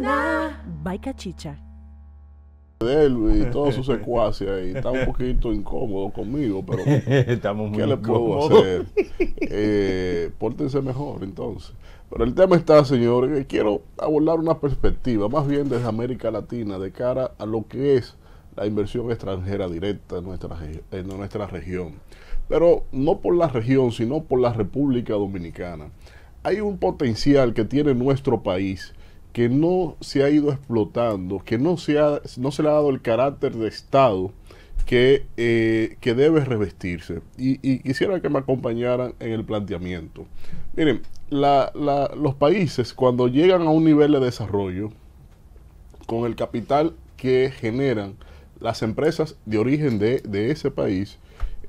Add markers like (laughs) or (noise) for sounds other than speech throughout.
la Chicha. y todos sus (laughs) secuaces Está un poquito incómodo conmigo, pero (laughs) Estamos ¿qué le puedo hacer? Eh, pórtense mejor entonces. Pero el tema está, señores, que quiero abordar una perspectiva más bien desde América Latina de cara a lo que es la inversión extranjera directa en nuestra, en nuestra región. Pero no por la región, sino por la República Dominicana. Hay un potencial que tiene nuestro país que no se ha ido explotando, que no se, no se le ha dado el carácter de Estado que, eh, debe revestirse. Y, quisiera que me acompañaran en el planteamiento. Miren, los países cuando llegan a un nivel de desarrollo, con el capital que generan las empresas de origen de, ese país,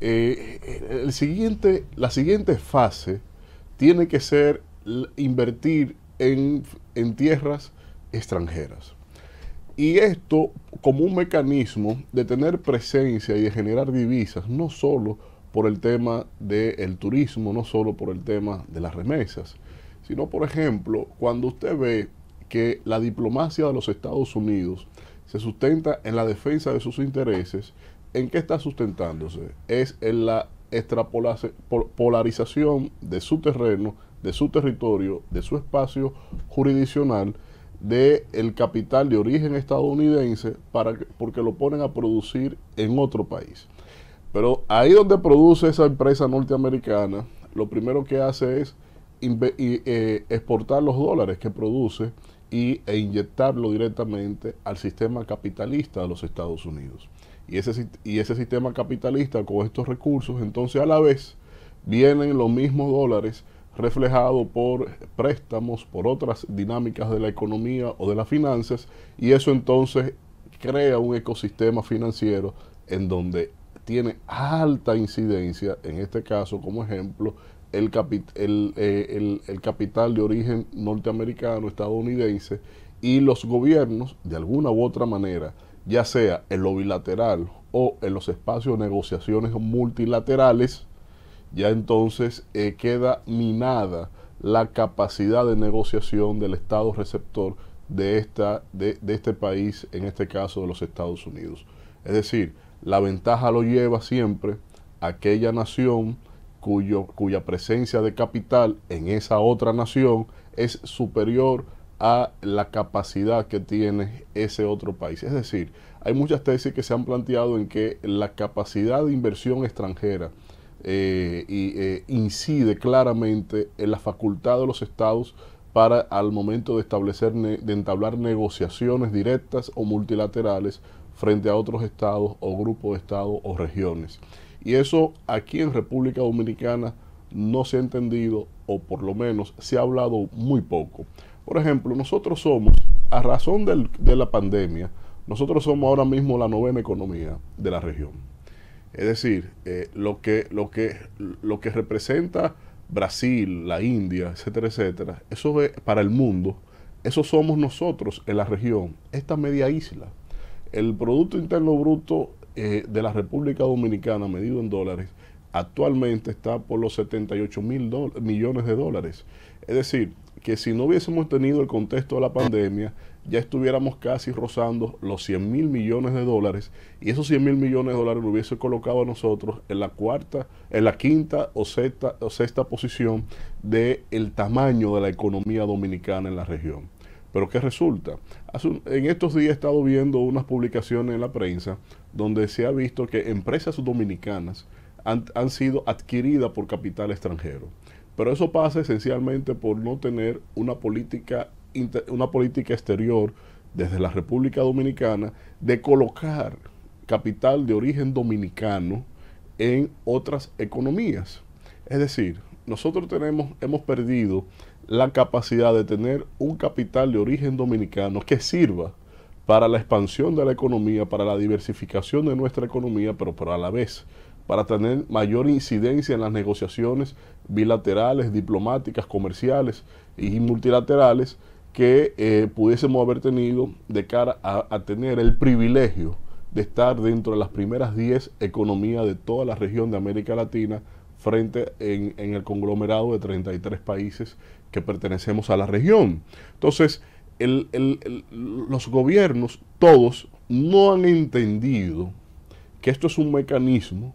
eh, el siguiente, la siguiente fase tiene que ser invertir en, en tierras extranjeras. Y esto como un mecanismo de tener presencia y de generar divisas, no solo por el tema del turismo, no solo por el tema de las remesas, sino por ejemplo cuando usted ve que la diplomacia de los Estados Unidos se sustenta en la defensa de sus intereses, ¿en qué está sustentándose? Es en la extrapolarización de su terreno de su territorio, de su espacio jurisdiccional, del el capital de origen estadounidense, para porque lo ponen a producir en otro país. Pero ahí donde produce esa empresa norteamericana, lo primero que hace es eh, exportar los dólares que produce e inyectarlo directamente al sistema capitalista de los Estados Unidos. Y ese, y ese sistema capitalista con estos recursos, entonces a la vez vienen los mismos dólares reflejado por préstamos, por otras dinámicas de la economía o de las finanzas, y eso entonces crea un ecosistema financiero en donde tiene alta incidencia, en este caso como ejemplo, el, eh, el, capital de origen norteamericano, estadounidense, y los gobiernos, de alguna u otra manera, ya sea en lo bilateral o en los espacios de negociaciones multilaterales, ya entonces eh, queda minada la capacidad de negociación del Estado receptor de, esta, de, este país, en este caso de los Estados Unidos. Es decir, la ventaja lo lleva siempre aquella nación cuyo, cuya presencia de capital en esa otra nación es superior a la capacidad que tiene ese otro país. Es decir, hay muchas tesis que se han planteado en que la capacidad de inversión extranjera eh, y, eh, incide claramente en la facultad de los estados para al momento de establecer de entablar negociaciones directas o multilaterales frente a otros estados o grupos de estados o regiones. Y eso aquí en República Dominicana no se ha entendido o por lo menos se ha hablado muy poco. Por ejemplo, nosotros somos, a razón de la pandemia, nosotros somos ahora mismo la novena economía de la región. Es decir, eh, lo, que, lo, que, lo que representa Brasil, la India, etcétera, etcétera, eso es para el mundo, eso somos nosotros en la región, esta media isla. El Producto Interno Bruto eh, de la República Dominicana, medido en dólares, actualmente está por los 78 mil millones de dólares. Es decir, que si no hubiésemos tenido el contexto de la pandemia, ya estuviéramos casi rozando los 100 mil millones de dólares y esos 100 mil millones de dólares lo hubiese colocado a nosotros en la cuarta, en la quinta o sexta, sexta posición del el tamaño de la economía dominicana en la región. Pero ¿qué resulta? en estos días he estado viendo unas publicaciones en la prensa donde se ha visto que empresas dominicanas han, han sido adquiridas por capital extranjero. Pero eso pasa esencialmente por no tener una política una política exterior desde la República Dominicana de colocar capital de origen dominicano en otras economías. Es decir, nosotros tenemos, hemos perdido la capacidad de tener un capital de origen dominicano que sirva para la expansión de la economía, para la diversificación de nuestra economía, pero, pero a la vez para tener mayor incidencia en las negociaciones bilaterales, diplomáticas, comerciales y multilaterales que eh, pudiésemos haber tenido de cara a, tener el privilegio de estar dentro de las primeras 10 economías de toda la región de América Latina frente en, el conglomerado de 33 países que pertenecemos a la región. Entonces, los gobiernos, todos, no han entendido que esto es un mecanismo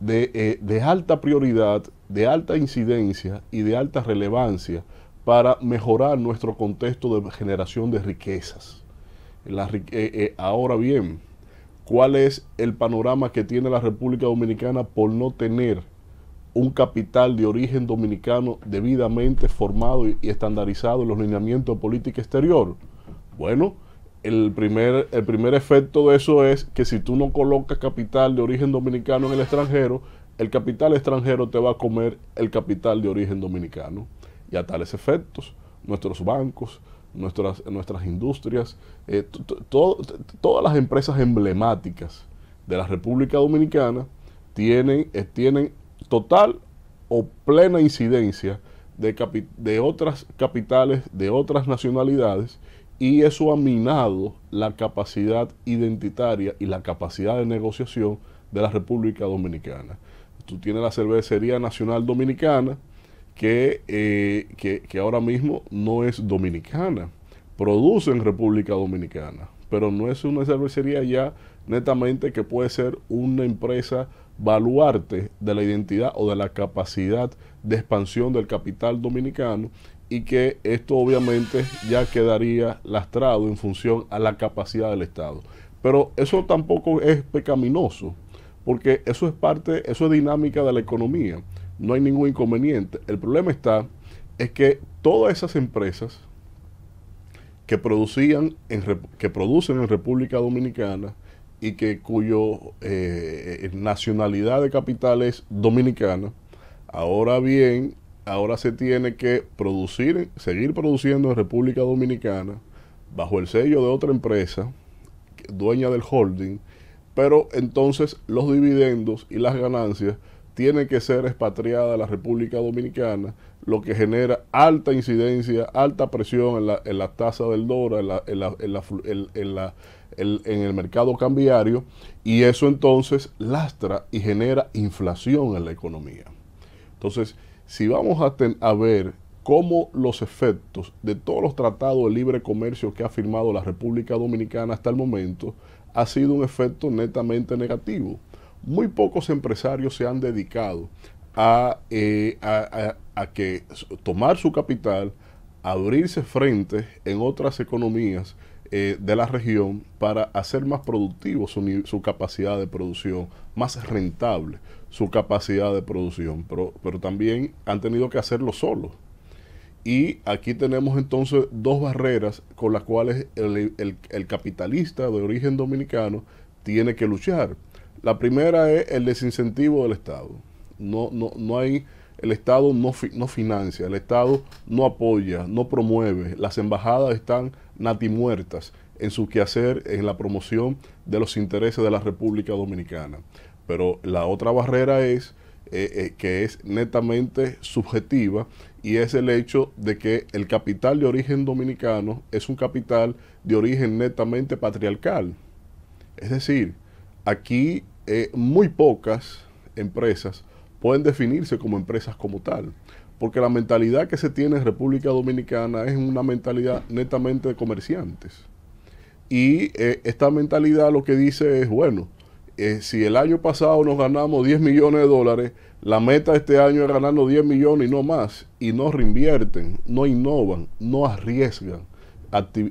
de eh, alta prioridad, de alta incidencia y de alta relevancia para mejorar nuestro contexto de generación de riquezas. Eh, eh, ahora bien, ¿cuál es el panorama que tiene la República Dominicana por no tener un capital de origen dominicano debidamente formado y, estandarizado en los lineamientos de política exterior? Bueno, el primer, el primer efecto de eso es que si tú no colocas capital de origen dominicano en el extranjero, el capital extranjero te va a comer el capital de origen dominicano. Y a tales efectos, nuestros bancos, nuestras, nuestras industrias, eh, todas las empresas emblemáticas de la República Dominicana tienen, eh, tienen total o plena incidencia de, de otras capitales, de otras nacionalidades, y eso ha minado la capacidad identitaria y la capacidad de negociación de la República Dominicana. Tú tienes la Cervecería Nacional Dominicana, eh, que, que, ahora mismo no es dominicana. Produce en República Dominicana, pero no es una cervecería ya netamente que puede ser una empresa baluarte de la identidad o de la capacidad de expansión del capital dominicano y que esto obviamente ya quedaría lastrado en función a la capacidad del Estado. Pero eso tampoco es pecaminoso, porque eso es parte, eso es dinámica de la economía no hay ningún inconveniente. El problema está es que todas esas empresas que producían que producen en República Dominicana y que cuyo eh, nacionalidad de capital es dominicana, ahora bien, ahora se tiene que producir, seguir produciendo en República Dominicana bajo el sello de otra empresa dueña del holding, pero entonces los dividendos y las ganancias tiene que ser expatriada a la República Dominicana, lo que genera alta incidencia, alta presión en la, en la tasa del dólar, en, la, en, la, en, la, en, el mercado cambiario, y eso entonces lastra y genera inflación en la economía. Entonces, si vamos a, a ver cómo los efectos de todos los tratados de libre comercio que ha firmado la República Dominicana hasta el momento, ha sido un efecto netamente negativo muy pocos empresarios se han dedicado a, eh, que tomar su capital, abrirse frente en otras economías eh, de la región para hacer más productivo su, capacidad de producción, más rentable su capacidad de producción, pero, pero también han tenido que hacerlo solos. Y aquí tenemos entonces dos barreras con las cuales el capitalista de origen dominicano tiene que luchar. La primera es el desincentivo del Estado. No, no, no hay, el Estado no, no financia, el Estado no apoya, no promueve. Las embajadas están natimuertas en su quehacer, en la promoción de los intereses de la República Dominicana. Pero la otra barrera es eh, eh, que es netamente subjetiva y es el hecho de que el capital de origen dominicano es un capital de origen netamente patriarcal. Es decir, aquí eh, muy pocas empresas pueden definirse como empresas como tal, porque la mentalidad que se tiene en República Dominicana es una mentalidad netamente de comerciantes. Y eh, esta mentalidad lo que dice es, bueno, eh, si el año pasado nos ganamos 10 millones de dólares, la meta de este año es ganarnos 10 millones y no más, y no reinvierten, no innovan, no arriesgan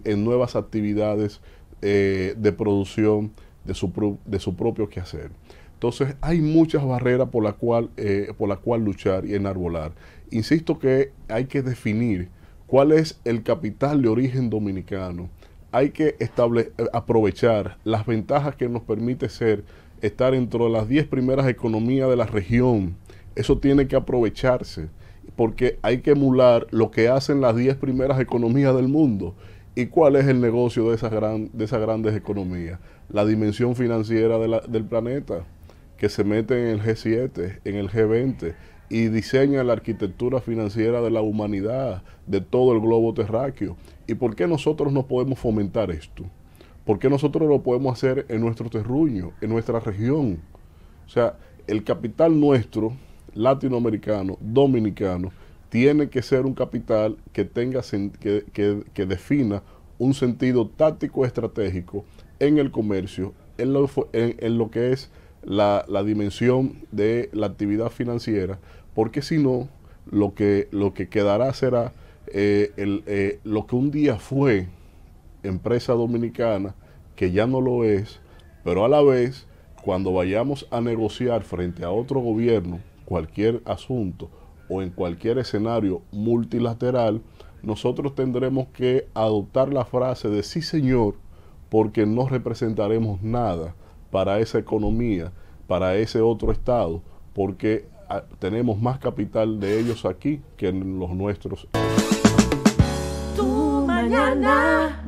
en nuevas actividades de producción de su, de su propio quehacer. Entonces hay muchas barreras por la, cual, eh, por la cual luchar y enarbolar. Insisto que hay que definir cuál es el capital de origen dominicano. Hay que estable, eh, aprovechar las ventajas que nos permite ser, estar dentro de las 10 primeras economías de la región. Eso tiene que aprovecharse porque hay que emular lo que hacen las 10 primeras economías del mundo ¿Y cuál es el negocio de esas, grandes economías? La dimensión financiera del planeta, que se mete en el G7, en el G20, y diseña la arquitectura financiera de la humanidad, de todo el globo terráqueo. ¿Y por qué nosotros no podemos fomentar esto? ¿Por qué nosotros lo podemos hacer en nuestro terruño, en nuestra región? O sea, el capital nuestro, latinoamericano, dominicano, tiene que ser un capital que, tenga, que, defina un sentido táctico estratégico en el comercio, en lo, que es la, dimensión de la actividad financiera, porque si no, lo que, lo que quedará será eh, eh, lo que un día fue empresa dominicana, que ya no lo es, pero a la vez, cuando vayamos a negociar frente a otro gobierno cualquier asunto, o en cualquier escenario multilateral, nosotros tendremos que adoptar la frase de sí señor, porque no representaremos nada para esa economía, para ese otro Estado, porque ah, tenemos más capital de ellos aquí que en los nuestros. mañana.